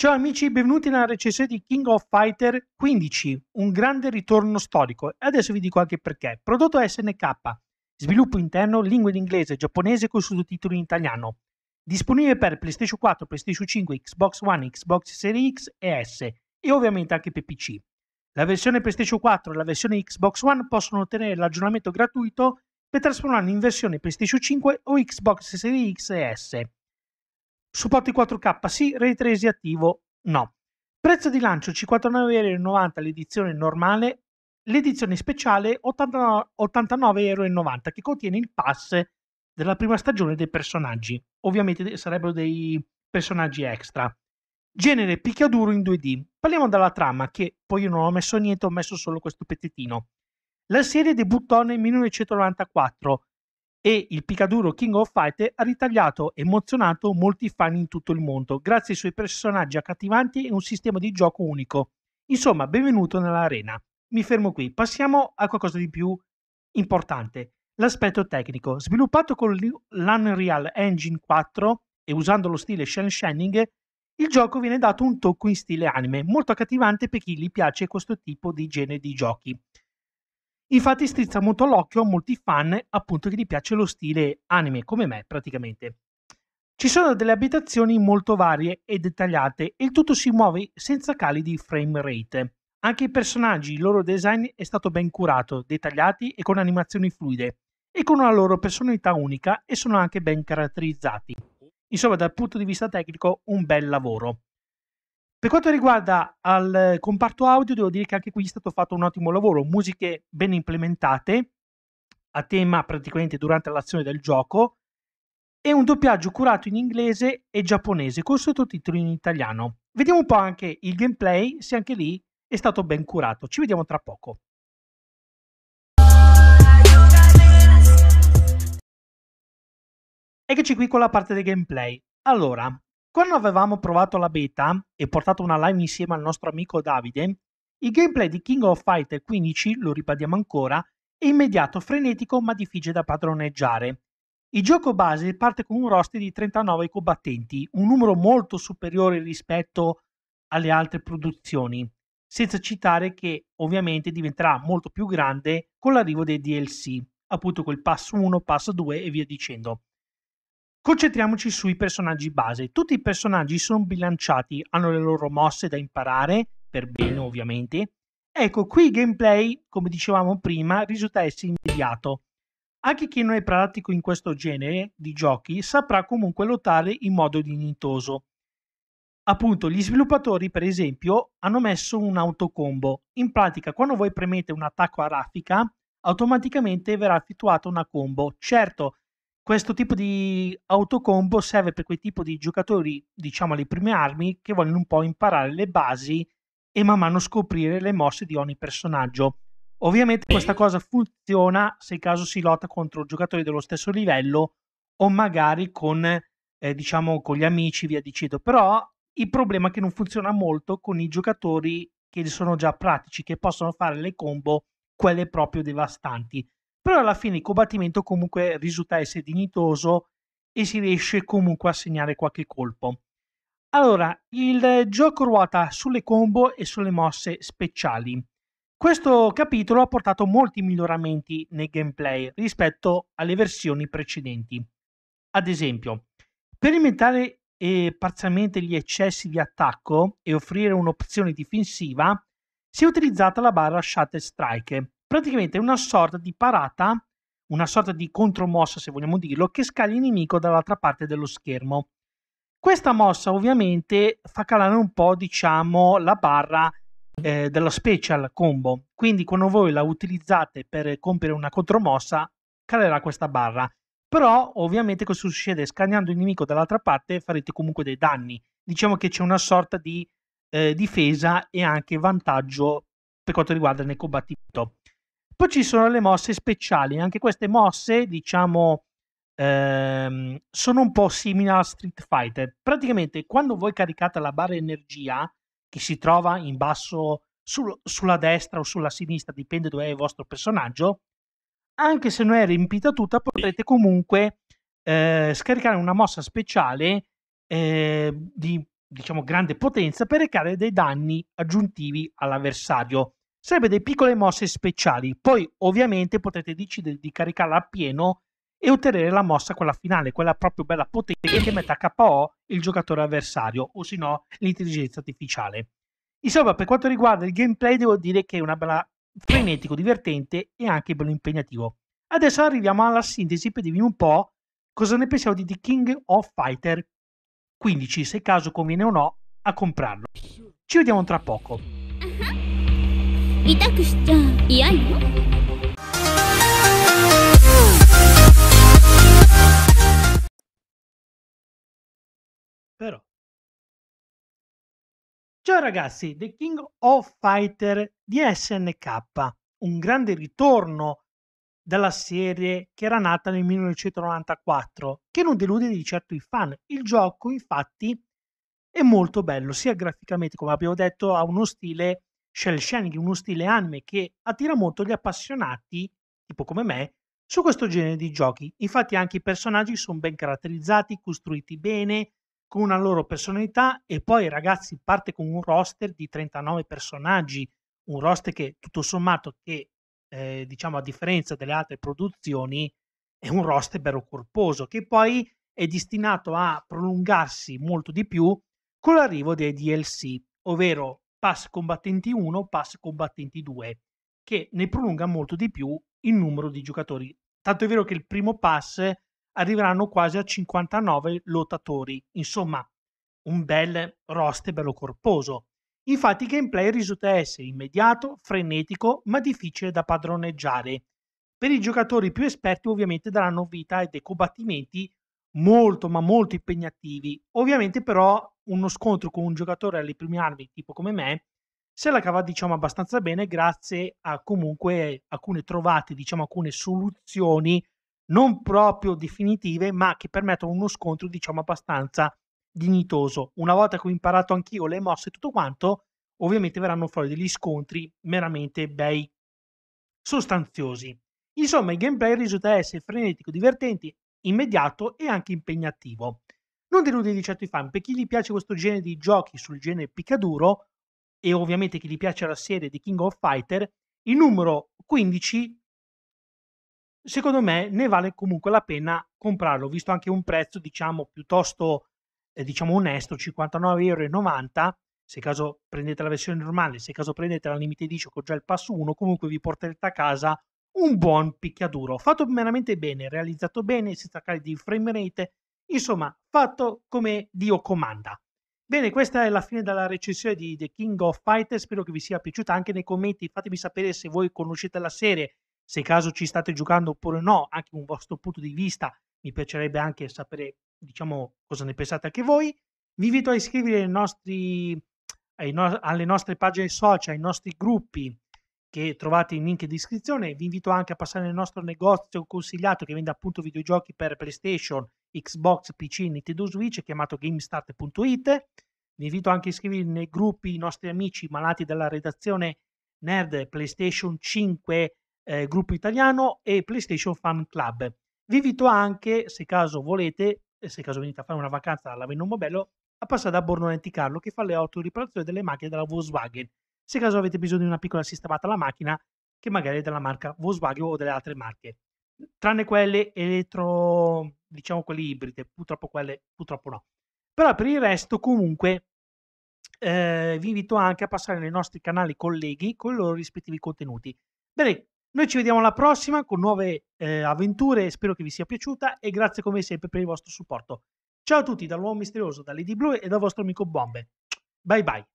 Ciao amici, benvenuti nella recensione di King of Fighter 15, un grande ritorno storico. E adesso vi dico anche perché. Prodotto SNK, sviluppo interno, lingua in inglese, e giapponese con sottotitoli in italiano. Disponibile per PlayStation 4, PlayStation 5, Xbox One, Xbox Series X e S e ovviamente anche per PC. La versione PlayStation 4 e la versione Xbox One possono ottenere l'aggiornamento gratuito per trasformarlo in versione PlayStation 5 o Xbox Series X e S supporti 4K sì, Ray Tracing attivo no. Prezzo di lancio 59,90€ l'edizione normale, l'edizione speciale 89,90€ che contiene il pass della prima stagione dei personaggi. Ovviamente sarebbero dei personaggi extra. Genere picchiaduro in 2D. Parliamo della trama, che poi io non ho messo niente, ho messo solo questo pezzettino. La serie debuttò nel 1994 e il Picaduro King of Fight ha ritagliato e emozionato molti fan in tutto il mondo, grazie ai suoi personaggi accattivanti e un sistema di gioco unico. Insomma, benvenuto nell'arena. Mi fermo qui, passiamo a qualcosa di più importante, l'aspetto tecnico. Sviluppato con l'Unreal Engine 4 e usando lo stile Shell Shining, il gioco viene dato un tocco in stile anime, molto accattivante per chi gli piace questo tipo di genere di giochi. Infatti strizza molto l'occhio a molti fan appunto che gli piace lo stile anime, come me praticamente. Ci sono delle abitazioni molto varie e dettagliate e il tutto si muove senza cali di frame rate. Anche i personaggi, il loro design è stato ben curato, dettagliati e con animazioni fluide e con una loro personalità unica e sono anche ben caratterizzati. Insomma, dal punto di vista tecnico, un bel lavoro. Per quanto riguarda il comparto audio, devo dire che anche qui è stato fatto un ottimo lavoro, musiche ben implementate, a tema praticamente durante l'azione del gioco, e un doppiaggio curato in inglese e giapponese con sottotitoli in italiano. Vediamo un po' anche il gameplay, se anche lì è stato ben curato. Ci vediamo tra poco. Eccoci qui con la parte del gameplay. Allora, quando avevamo provato la beta e portato una live insieme al nostro amico Davide, il gameplay di King of Fighter 15, lo ribadiamo ancora, è immediato, frenetico ma difficile da padroneggiare. Il gioco base parte con un roster di 39 combattenti, un numero molto superiore rispetto alle altre produzioni, senza citare che ovviamente diventerà molto più grande con l'arrivo dei DLC, appunto quel pass 1, pass 2 e via dicendo. Concentriamoci sui personaggi base. Tutti i personaggi sono bilanciati, hanno le loro mosse da imparare, per bene ovviamente. Ecco, qui il gameplay, come dicevamo prima, risulta essere immediato. Anche chi non è pratico in questo genere di giochi saprà comunque lottare in modo dignitoso. Appunto, gli sviluppatori, per esempio, hanno messo un autocombo. In pratica, quando voi premete un attacco a raffica, automaticamente verrà effettuata una combo. Certo, questo tipo di autocombo serve per quei tipi di giocatori, diciamo alle prime armi, che vogliono un po' imparare le basi e man mano scoprire le mosse di ogni personaggio. Ovviamente questa cosa funziona se in caso si lotta contro giocatori dello stesso livello o magari con, eh, diciamo, con gli amici, via dicendo. Però il problema è che non funziona molto con i giocatori che sono già pratici, che possono fare le combo, quelle proprio devastanti però alla fine il combattimento comunque risulta essere dignitoso e si riesce comunque a segnare qualche colpo. Allora, il gioco ruota sulle combo e sulle mosse speciali. Questo capitolo ha portato molti miglioramenti nel gameplay rispetto alle versioni precedenti. Ad esempio, per limitare eh, parzialmente gli eccessi di attacco e offrire un'opzione difensiva, si è utilizzata la barra Shuttle Strike, praticamente una sorta di parata, una sorta di contromossa se vogliamo dirlo, che scaglia il nemico dall'altra parte dello schermo. Questa mossa ovviamente fa calare un po', diciamo, la barra eh, della special combo, quindi quando voi la utilizzate per compiere una contromossa calerà questa barra. Però ovviamente cosa succede? Scagnando il nemico dall'altra parte farete comunque dei danni. Diciamo che c'è una sorta di eh, difesa e anche vantaggio per quanto riguarda nel combattimento. Poi ci sono le mosse speciali, anche queste mosse, diciamo, ehm, sono un po' simili alla Street Fighter. Praticamente quando voi caricate la barra energia, che si trova in basso sul, sulla destra o sulla sinistra, dipende dove è il vostro personaggio, anche se non è riempita tutta, potrete comunque eh, scaricare una mossa speciale eh, di diciamo grande potenza per recare dei danni aggiuntivi all'avversario. Sarebbe delle piccole mosse speciali, poi ovviamente potrete decidere di caricarla appieno e ottenere la mossa quella finale, quella proprio bella potente che mette a KO il giocatore avversario o se no l'intelligenza artificiale. Insomma, per quanto riguarda il gameplay devo dire che è una bella frenetico, divertente e anche bello impegnativo. Adesso arriviamo alla sintesi per dirvi un po' cosa ne pensiamo di The King of Fighter 15, se caso conviene o no a comprarlo. Ci vediamo tra poco. 痛くしちゃ嫌よ però Ciao ragazzi, The King of Fighter di SNK, un grande ritorno dalla serie che era nata nel 1994, che non delude di certo i fan. Il gioco, infatti, è molto bello, sia graficamente, come abbiamo detto, ha uno stile shell shading, uno stile anime che attira molto gli appassionati, tipo come me, su questo genere di giochi. Infatti anche i personaggi sono ben caratterizzati, costruiti bene, con una loro personalità e poi ragazzi parte con un roster di 39 personaggi, un roster che tutto sommato che eh, diciamo a differenza delle altre produzioni è un roster vero corposo che poi è destinato a prolungarsi molto di più con l'arrivo dei DLC, ovvero pass combattenti 1, pass combattenti 2, che ne prolunga molto di più il numero di giocatori. Tanto è vero che il primo pass arriveranno quasi a 59 lottatori, insomma un bel roster bello corposo. Infatti il gameplay risulta essere immediato, frenetico, ma difficile da padroneggiare. Per i giocatori più esperti ovviamente daranno vita a dei combattimenti molto ma molto impegnativi. Ovviamente però uno scontro con un giocatore alle prime armi tipo come me se la cava diciamo abbastanza bene grazie a comunque alcune trovate, diciamo alcune soluzioni non proprio definitive ma che permettono uno scontro diciamo abbastanza dignitoso. Una volta che ho imparato anch'io le mosse e tutto quanto, ovviamente verranno fuori degli scontri meramente bei sostanziosi. Insomma, il gameplay risulta essere frenetico, divertente immediato e anche impegnativo. Non delude di certo i fan, per chi gli piace questo genere di giochi sul genere piccaduro, e ovviamente chi gli piace la serie di King of Fighter, il numero 15 secondo me ne vale comunque la pena comprarlo, visto anche un prezzo diciamo piuttosto eh, diciamo onesto, 59,90€, se caso prendete la versione normale, se caso prendete la limited edition con già il pass 1, comunque vi porterete a casa un buon picchiaduro, fatto veramente bene, realizzato bene, senza cali di frame rate, insomma, fatto come Dio comanda. Bene, questa è la fine della recensione di The King of Fighters, spero che vi sia piaciuta, anche nei commenti fatemi sapere se voi conoscete la serie, se caso ci state giocando oppure no, anche un vostro punto di vista, mi piacerebbe anche sapere, diciamo, cosa ne pensate anche voi. Vi invito a iscrivervi ai nostri, ai no, alle nostre pagine social, ai nostri gruppi, che trovate in link in descrizione. Vi invito anche a passare nel nostro negozio consigliato che vende appunto videogiochi per PlayStation, Xbox, PC, Nintendo Switch, chiamato GameStart.it. Vi invito anche a iscrivervi nei gruppi i nostri amici malati della redazione Nerd PlayStation 5 eh, Gruppo Italiano e PlayStation Fan Club. Vi invito anche, se caso volete, eh, se caso venite a fare una vacanza alla Venomobello, a passare da Bornone Anticarlo che fa le autoriparazioni delle macchine della Volkswagen se caso avete bisogno di una piccola sistemata alla macchina che magari è della marca Volkswagen o delle altre marche. Tranne quelle elettro, diciamo quelle ibride, purtroppo quelle purtroppo no. Però per il resto comunque eh, vi invito anche a passare nei nostri canali colleghi con i loro rispettivi contenuti. Bene, noi ci vediamo alla prossima con nuove eh, avventure, spero che vi sia piaciuta e grazie come sempre per il vostro supporto. Ciao a tutti dall'uomo misterioso, da Lady Blue e dal vostro amico Bombe. Bye bye.